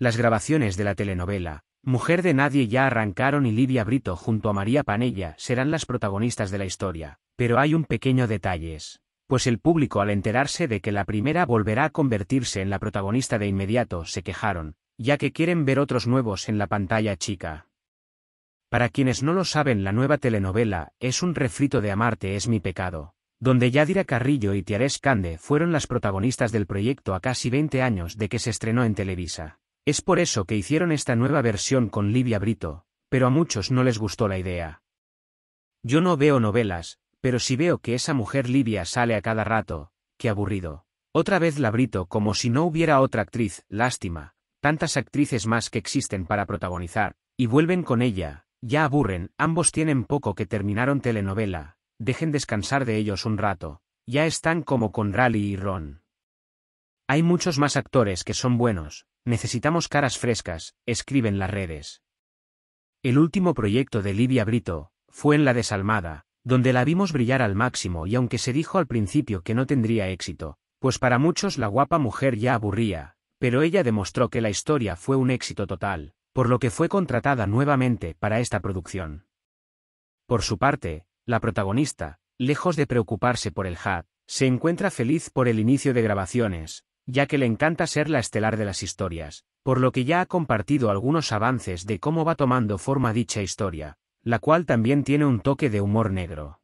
Las grabaciones de la telenovela, Mujer de Nadie ya arrancaron y Lidia Brito junto a María Panella serán las protagonistas de la historia, pero hay un pequeño detalle, Pues el público al enterarse de que la primera volverá a convertirse en la protagonista de inmediato se quejaron, ya que quieren ver otros nuevos en la pantalla chica. Para quienes no lo saben la nueva telenovela es un refrito de Amarte es mi pecado, donde Yadira Carrillo y Tiarés Cande fueron las protagonistas del proyecto a casi 20 años de que se estrenó en Televisa. Es por eso que hicieron esta nueva versión con Livia Brito, pero a muchos no les gustó la idea. Yo no veo novelas, pero si veo que esa mujer Livia sale a cada rato, qué aburrido. Otra vez la Brito como si no hubiera otra actriz, lástima, tantas actrices más que existen para protagonizar, y vuelven con ella, ya aburren, ambos tienen poco que terminaron telenovela, dejen descansar de ellos un rato, ya están como con Rally y Ron. Hay muchos más actores que son buenos, Necesitamos caras frescas, escriben las redes. El último proyecto de Livia Brito, fue en La Desalmada, donde la vimos brillar al máximo y aunque se dijo al principio que no tendría éxito, pues para muchos la guapa mujer ya aburría, pero ella demostró que la historia fue un éxito total, por lo que fue contratada nuevamente para esta producción. Por su parte, la protagonista, lejos de preocuparse por el hat, se encuentra feliz por el inicio de grabaciones, ya que le encanta ser la estelar de las historias, por lo que ya ha compartido algunos avances de cómo va tomando forma dicha historia, la cual también tiene un toque de humor negro.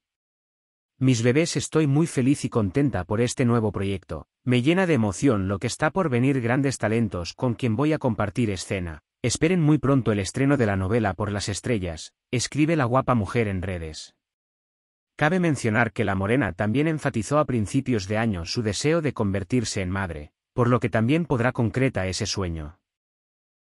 Mis bebés estoy muy feliz y contenta por este nuevo proyecto, me llena de emoción lo que está por venir grandes talentos con quien voy a compartir escena, esperen muy pronto el estreno de la novela Por las Estrellas, escribe la guapa mujer en redes. Cabe mencionar que la morena también enfatizó a principios de año su deseo de convertirse en madre, por lo que también podrá concreta ese sueño.